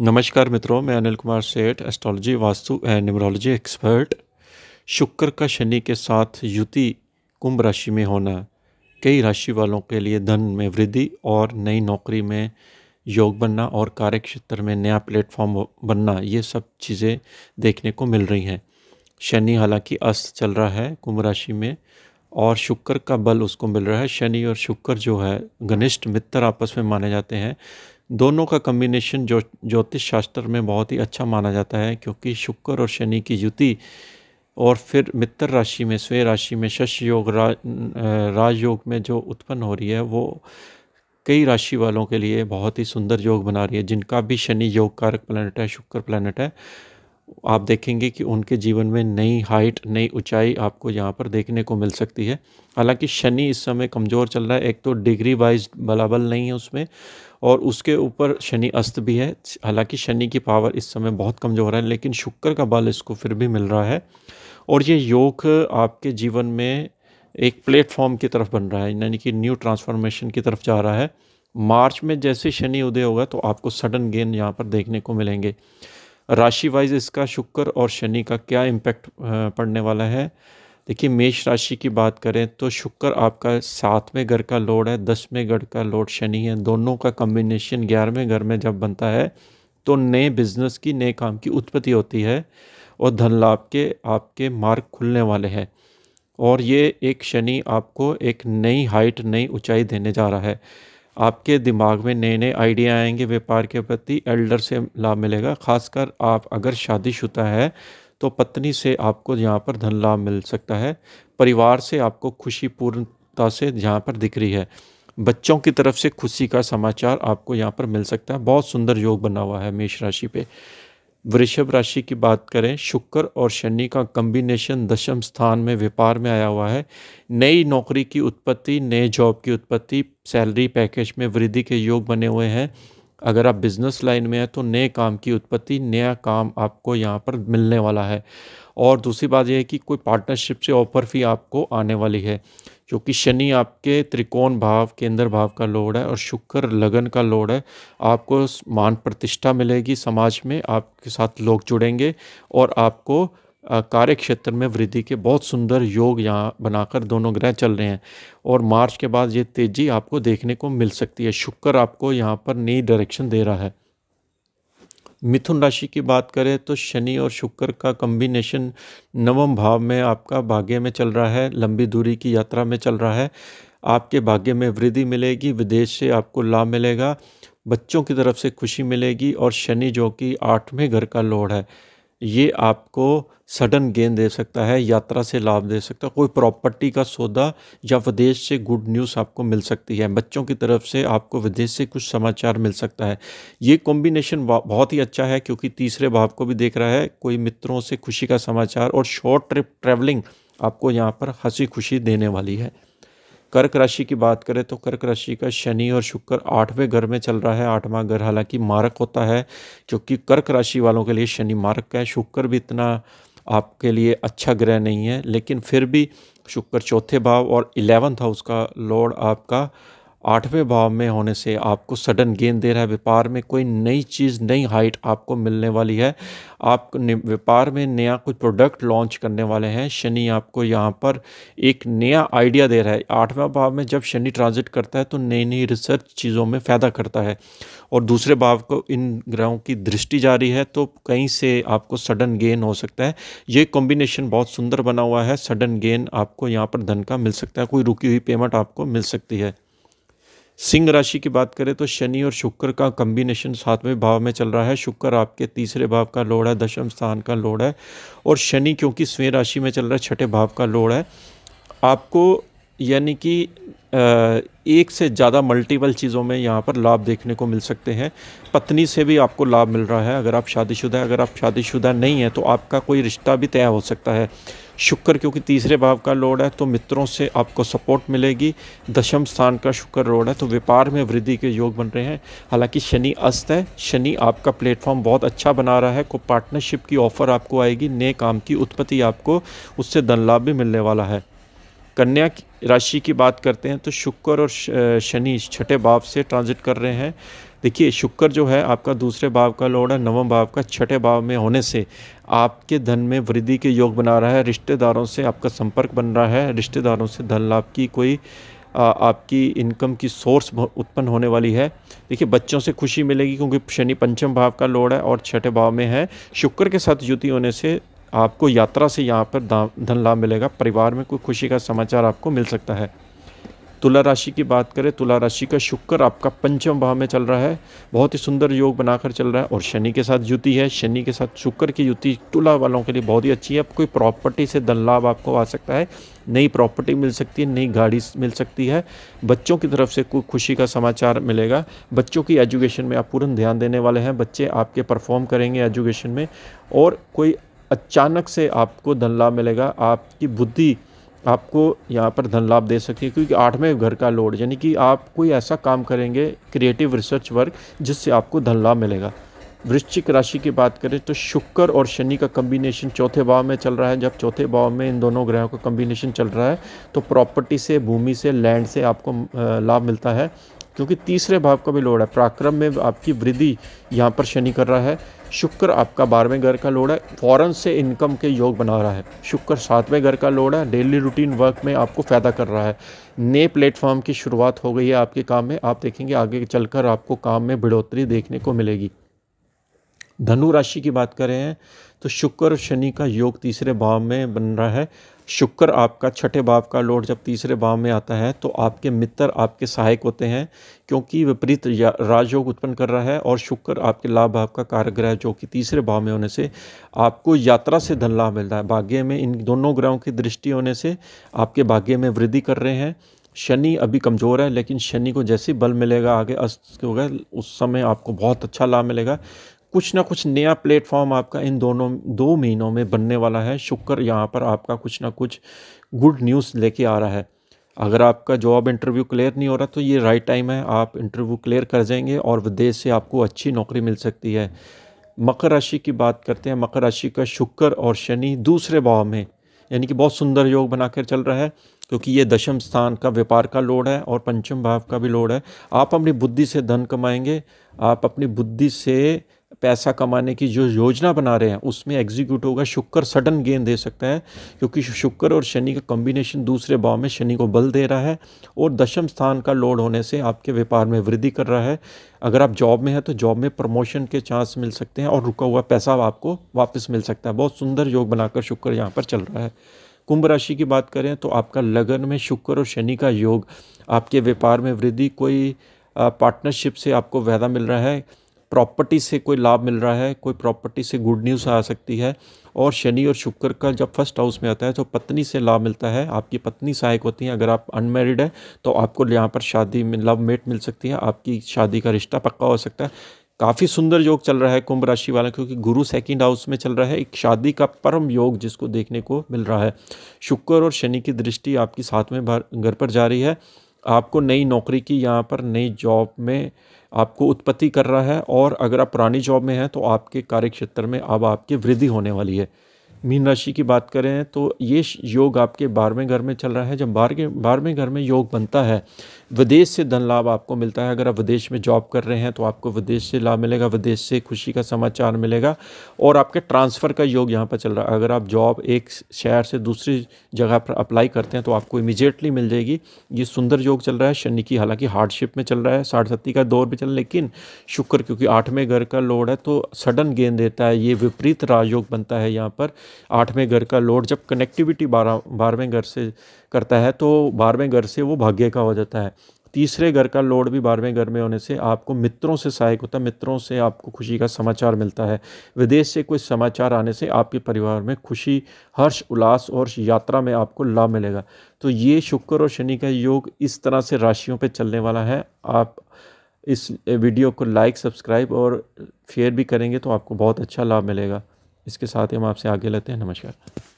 नमस्कार मित्रों मैं Anil Kumar Seth astrology vastu and numerology expert शुक्र का शनि के साथ युति कुंभ राशि में होना कई राशि वालों के लिए धन में वृद्धि और नई नौकरी में योग बनना और कार्य क्षेत्र में नया प्लेटफॉर्म बनना ये सब चीज़ें देखने को मिल रही हैं शनि हालांकि अस्त चल रहा है कुंभ राशि में और शुक्र का बल उसको मिल रहा है शनि और शुक्र जो है घनिष्ठ मित्र आपस में माने जाते हैं दोनों का कम्बिनेशन जो ज्योतिष शास्त्र में बहुत ही अच्छा माना जाता है क्योंकि शुक्र और शनि की युति और फिर मित्र राशि में स्वय राशि में शश योग राजयोग में जो उत्पन्न हो रही है वो कई राशि वालों के लिए बहुत ही सुंदर योग बना रही है जिनका भी शनि योग कारक प्लानट है शुक्र प्लानट है आप देखेंगे कि उनके जीवन में नई हाइट नई ऊंचाई आपको यहाँ पर देखने को मिल सकती है हालांकि शनि इस समय कमज़ोर चल रहा है एक तो डिग्री वाइज बलाबल नहीं है उसमें और उसके ऊपर शनि अस्त भी है हालांकि शनि की पावर इस समय बहुत कमज़ोर है लेकिन शुक्र का बल इसको फिर भी मिल रहा है और ये योग आपके जीवन में एक प्लेटफॉर्म की तरफ बन रहा है यानी कि न्यू ट्रांसफॉर्मेशन की तरफ जा रहा है मार्च में जैसे शनि उदय होगा तो आपको सडन गेन यहाँ पर देखने को मिलेंगे राशि वाइज इसका शुक्र और शनि का क्या इम्पैक्ट पड़ने वाला है देखिए मेष राशि की बात करें तो शुक्र आपका सातवें घर का लोड है दसवें घर का लोड शनि है दोनों का कम्बिनेशन ग्यारहवें घर में जब बनता है तो नए बिजनेस की नए काम की उत्पत्ति होती है और धन लाभ के आपके मार्ग खुलने वाले हैं और ये एक शनि आपको एक नई हाइट नई ऊंचाई देने जा रहा है आपके दिमाग में नए नए आइडिया आएंगे व्यापार के प्रति एल्डर से लाभ मिलेगा खासकर आप अगर शादीशुदा है तो पत्नी से आपको यहाँ पर धन लाभ मिल सकता है परिवार से आपको खुशी पूर्णता से यहाँ पर दिख रही है बच्चों की तरफ से खुशी का समाचार आपको यहाँ पर मिल सकता है बहुत सुंदर योग बना हुआ है मेष राशि पे वृषभ राशि की बात करें शुक्र और शनि का कम्बिनेशन दशम स्थान में व्यापार में आया हुआ है नई नौकरी की उत्पत्ति नए जॉब की उत्पत्ति सैलरी पैकेज में वृद्धि के योग बने हुए हैं अगर आप बिज़नेस लाइन में हैं तो नए काम की उत्पत्ति नया काम आपको यहाँ पर मिलने वाला है और दूसरी बात यह है कि कोई पार्टनरशिप से ऑफर भी आपको आने वाली है क्योंकि शनि आपके त्रिकोण भाव केंद्र भाव का लोड है और शुक्र लगन का लोड है आपको मान प्रतिष्ठा मिलेगी समाज में आपके साथ लोग जुड़ेंगे और आपको कार्य क्षेत्र में वृद्धि के बहुत सुंदर योग यहाँ बनाकर दोनों ग्रह चल रहे हैं और मार्च के बाद ये तेजी आपको देखने को मिल सकती है शुक्र आपको यहाँ पर नई डायरेक्शन दे रहा है मिथुन राशि की बात करें तो शनि और शुक्र का कम्बिनेशन नवम भाव में आपका भाग्य में चल रहा है लंबी दूरी की यात्रा में चल रहा है आपके भाग्य में वृद्धि मिलेगी विदेश से आपको लाभ मिलेगा बच्चों की तरफ से खुशी मिलेगी और शनि जो कि आठवें घर का लोड़ है ये आपको सडन गेन दे सकता है यात्रा से लाभ दे सकता है कोई प्रॉपर्टी का सौदा या विदेश से गुड न्यूज़ आपको मिल सकती है बच्चों की तरफ से आपको विदेश से कुछ समाचार मिल सकता है ये कॉम्बिनेशन बहुत ही अच्छा है क्योंकि तीसरे भाव को भी देख रहा है कोई मित्रों से खुशी का समाचार और शॉर्ट ट्रिप ट्रैवलिंग आपको यहाँ पर हंसी खुशी देने वाली है कर्क राशि की बात करें तो कर्क राशि का शनि और शुक्र आठवें घर में चल रहा है आठवां घर हालांकि मारक होता है क्योंकि कर्क राशि वालों के लिए शनि मारक का है शुक्र भी इतना आपके लिए अच्छा ग्रह नहीं है लेकिन फिर भी शुक्र चौथे भाव और इलेवंथ हाउस का लॉर्ड आपका आठवें भाव में होने से आपको सडन गेन दे रहा है व्यापार में कोई नई चीज़ नई हाइट आपको मिलने वाली है आप व्यापार में नया कुछ प्रोडक्ट लॉन्च करने वाले हैं शनि आपको यहाँ पर एक नया आइडिया दे रहा है आठवें भाव में जब शनि ट्रांजिट करता है तो नई नई रिसर्च चीज़ों में फ़ायदा करता है और दूसरे भाव को इन ग्रहों की दृष्टि जारी है तो कहीं से आपको सडन गेन हो सकता है ये कॉम्बिनेशन बहुत सुंदर बना हुआ है सडन गेन आपको यहाँ पर धन का मिल सकता है कोई रुकी हुई पेमेंट आपको मिल सकती है सिंह राशि की बात करें तो शनि और शुक्र का कम्बिनेशन सातवें भाव में चल रहा है शुक्र आपके तीसरे भाव का लोड है दशम स्थान का लोड है और शनि क्योंकि स्वयं राशि में चल रहा है छठे भाव का लोड है आपको यानी कि एक से ज़्यादा मल्टीपल चीज़ों में यहाँ पर लाभ देखने को मिल सकते हैं पत्नी से भी आपको लाभ मिल रहा है अगर आप शादीशुदा है अगर आप शादीशुदा नहीं है तो आपका कोई रिश्ता भी तय हो सकता है शुक्र क्योंकि तीसरे भाव का लोड है तो मित्रों से आपको सपोर्ट मिलेगी दशम स्थान का शुक्र लोड है तो व्यापार में वृद्धि के योग बन रहे हैं हालांकि शनि अस्त है शनि आपका प्लेटफॉर्म बहुत अच्छा बना रहा है को पार्टनरशिप की ऑफ़र आपको आएगी नए काम की उत्पत्ति आपको उससे धन लाभ भी मिलने वाला है कन्या राशि की बात करते हैं तो शुक्र और शनि छठे भाव से ट्रांजिट कर रहे हैं देखिए शुक्र जो है आपका दूसरे भाव का लॉर्ड है नवम भाव का छठे भाव में होने से आपके धन में वृद्धि के योग बना रहा है रिश्तेदारों से आपका संपर्क बन रहा है रिश्तेदारों से धन लाभ की कोई आपकी इनकम की सोर्स उत्पन्न होने वाली है देखिए बच्चों से खुशी मिलेगी क्योंकि शनि पंचम भाव का लोड है और छठे भाव में है शुक्र के साथ युति होने से आपको यात्रा से यहाँ पर धन लाभ मिलेगा परिवार में कोई खुशी का समाचार आपको मिल सकता है तुला राशि की बात करें तुला राशि का शुक्र आपका पंचम भाव में चल रहा है बहुत ही सुंदर योग बनाकर चल रहा है और शनि के साथ युति है शनि के साथ शुक्र की युति तुला वालों के लिए बहुत ही अच्छी है अब कोई प्रॉपर्टी से धन लाभ आपको आ सकता है नई प्रॉपर्टी मिल सकती है नई गाड़ी मिल सकती है बच्चों की तरफ से कोई खुशी का समाचार मिलेगा बच्चों की एजुकेशन में आप पूर्ण ध्यान देने वाले हैं बच्चे आपके परफॉर्म करेंगे एजुकेशन में और कोई अचानक से आपको धन लाभ मिलेगा आपकी बुद्धि आपको यहाँ पर धन लाभ दे सकती है क्योंकि आठवें घर का लोड यानी कि आप कोई ऐसा काम करेंगे क्रिएटिव रिसर्च वर्क जिससे आपको धन लाभ मिलेगा वृश्चिक राशि की बात करें तो शुक्र और शनि का कम्बिनेशन चौथे भाव में चल रहा है जब चौथे भाव में इन दोनों ग्रहों का कम्बिनेशन चल रहा है तो प्रॉपर्टी से भूमि से लैंड से आपको लाभ मिलता है क्योंकि तीसरे भाव का भी लोड है पराक्रम में आपकी वृद्धि यहाँ पर शनि कर रहा है शुक्र आपका बारहवें घर का लोड है फ़ौरन से इनकम के योग बना रहा है शुक्र सातवें घर का लोड है डेली रूटीन वर्क में आपको फ़ायदा कर रहा है नए प्लेटफॉर्म की शुरुआत हो गई है आपके काम में आप देखेंगे आगे चलकर आपको काम में बढ़ोतरी देखने को मिलेगी धनु राशि की बात करें तो शुक्र शनि का योग तीसरे भाव में बन रहा है शुक्र आपका छठे भाव का लोड जब तीसरे भाव में आता है तो आपके मित्र आपके सहायक होते हैं क्योंकि विपरीत राजयोग उत्पन्न कर रहा है और शुक्र आपके लाभ भाव का कारग्रह जो कि तीसरे भाव में होने से आपको यात्रा से धन लाभ मिल रहा है भाग्य में इन दोनों ग्रहों की दृष्टि होने से आपके भाग्य में वृद्धि कर रहे हैं शनि अभी कमज़ोर है लेकिन शनि को जैसे बल मिलेगा आगे अस्त हो गए उस समय आपको बहुत अच्छा लाभ मिलेगा कुछ ना कुछ नया प्लेटफॉर्म आपका इन दोनों दो महीनों में बनने वाला है शुक्र यहाँ पर आपका कुछ ना कुछ गुड न्यूज़ लेके आ रहा है अगर आपका जॉब इंटरव्यू क्लियर नहीं हो रहा तो ये राइट टाइम है आप इंटरव्यू क्लियर कर जाएंगे और विदेश से आपको अच्छी नौकरी मिल सकती है मकर राशि की बात करते हैं मकर राशि का शुक्र और शनि दूसरे भाव में यानी कि बहुत सुंदर योग बनाकर चल रहा है क्योंकि ये दशम स्थान का व्यापार का लोड है और पंचम भाव का भी लोड है आप अपनी बुद्धि से धन कमाएंगे आप अपनी बुद्धि से पैसा कमाने की जो योजना बना रहे हैं उसमें एग्जीक्यूट होगा शुक्र सडन गेंद दे सकता है क्योंकि शुक्र और शनि का कॉम्बिनेशन दूसरे भाव में शनि को बल दे रहा है और दशम स्थान का लोड होने से आपके व्यापार में वृद्धि कर रहा है अगर आप जॉब में हैं तो जॉब में प्रमोशन के चांस मिल सकते हैं और रुका हुआ पैसा आपको वापस मिल सकता है बहुत सुंदर योग बनाकर शुक्र यहाँ पर चल रहा है कुंभ राशि की बात करें तो आपका लगन में शुक्र और शनि का योग आपके व्यापार में वृद्धि कोई पार्टनरशिप से आपको वायदा मिल रहा है प्रॉपर्टी से कोई लाभ मिल रहा है कोई प्रॉपर्टी से गुड न्यूज़ आ सकती है और शनि और शुक्र का जब फर्स्ट हाउस में आता है तो पत्नी से लाभ मिलता है आपकी पत्नी सहायक होती है अगर आप अनमेरिड है तो आपको यहाँ पर शादी में लव मेट मिल सकती है आपकी शादी का रिश्ता पक्का हो सकता है काफ़ी सुंदर योग चल रहा है कुंभ राशि वाला क्योंकि गुरु सेकंड हाउस में चल रहा है एक शादी का परम योग जिसको देखने को मिल रहा है शुक्र और शनि की दृष्टि आपकी साथ में घर पर जा रही है आपको नई नौकरी की यहाँ पर नई जॉब में आपको उत्पत्ति कर रहा है और अगर आप पुरानी जॉब में हैं तो आपके कार्यक्षेत्र में अब आपकी वृद्धि होने वाली है मीन राशि की बात करें तो ये योग आपके बारहवें घर में चल रहा है जब बारहवें बारहवें घर में योग बनता है विदेश से धन लाभ आपको मिलता है अगर आप विदेश में जॉब कर रहे हैं तो आपको विदेश से लाभ मिलेगा विदेश से खुशी का समाचार मिलेगा और आपके ट्रांसफ़र का योग यहाँ पर चल रहा है अगर आप जॉब एक शहर से दूसरी जगह पर अप्लाई करते हैं तो आपको इमिजिएटली मिल जाएगी ये सुंदर योग चल रहा है शनि की हालांकि हार्डशिप में चल रहा है साठ सत्ती का दौर भी चल लेकिन शुक्र क्योंकि आठवें घर का लोड है तो सडन गेंद देता है ये विपरीत राजयोग बनता है यहाँ पर आठवें घर का लोड जब कनेक्टिविटी बारह बारहवें घर से करता है तो बारहवें घर से वो भाग्य का हो जाता है तीसरे घर का लोड भी बारहवें घर में होने से आपको मित्रों से सहायक होता है मित्रों से आपको खुशी का समाचार मिलता है विदेश से कोई समाचार आने से आपके परिवार में खुशी हर्ष उल्लास और यात्रा में आपको लाभ मिलेगा तो ये शुक्र और शनि का योग इस तरह से राशियों पर चलने वाला है आप इस वीडियो को लाइक सब्सक्राइब और शेयर भी करेंगे तो आपको बहुत अच्छा लाभ मिलेगा इसके साथ ही हम आपसे आगे लेते हैं नमस्कार